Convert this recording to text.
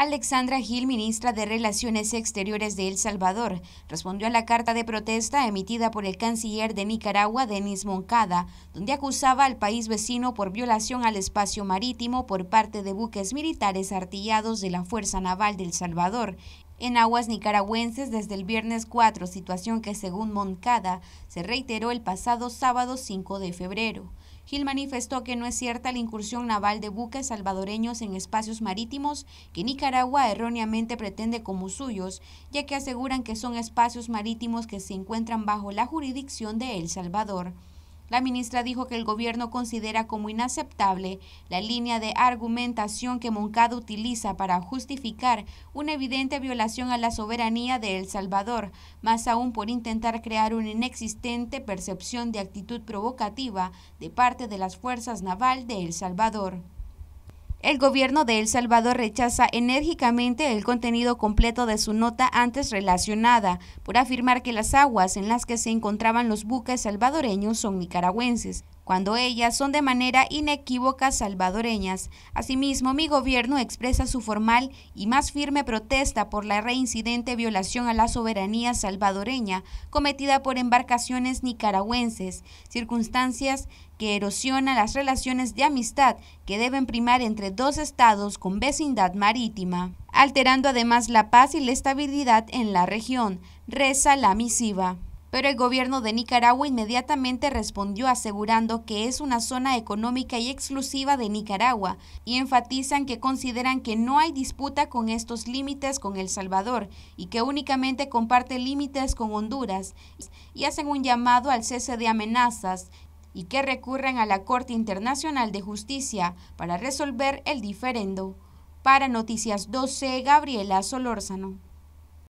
Alexandra Gil, ministra de Relaciones Exteriores de El Salvador, respondió a la carta de protesta emitida por el canciller de Nicaragua, Denis Moncada, donde acusaba al país vecino por violación al espacio marítimo por parte de buques militares artillados de la Fuerza Naval del Salvador en aguas nicaragüenses desde el viernes 4, situación que según Moncada se reiteró el pasado sábado 5 de febrero. Gil manifestó que no es cierta la incursión naval de buques salvadoreños en espacios marítimos que Nicaragua erróneamente pretende como suyos, ya que aseguran que son espacios marítimos que se encuentran bajo la jurisdicción de El Salvador. La ministra dijo que el gobierno considera como inaceptable la línea de argumentación que Moncada utiliza para justificar una evidente violación a la soberanía de El Salvador, más aún por intentar crear una inexistente percepción de actitud provocativa de parte de las fuerzas naval de El Salvador. El gobierno de El Salvador rechaza enérgicamente el contenido completo de su nota antes relacionada, por afirmar que las aguas en las que se encontraban los buques salvadoreños son nicaragüenses cuando ellas son de manera inequívoca salvadoreñas. Asimismo, mi gobierno expresa su formal y más firme protesta por la reincidente violación a la soberanía salvadoreña cometida por embarcaciones nicaragüenses, circunstancias que erosionan las relaciones de amistad que deben primar entre dos estados con vecindad marítima, alterando además la paz y la estabilidad en la región, reza la misiva pero el gobierno de Nicaragua inmediatamente respondió asegurando que es una zona económica y exclusiva de Nicaragua y enfatizan que consideran que no hay disputa con estos límites con El Salvador y que únicamente comparte límites con Honduras y hacen un llamado al cese de amenazas y que recurren a la Corte Internacional de Justicia para resolver el diferendo. Para Noticias 12, Gabriela Solórzano.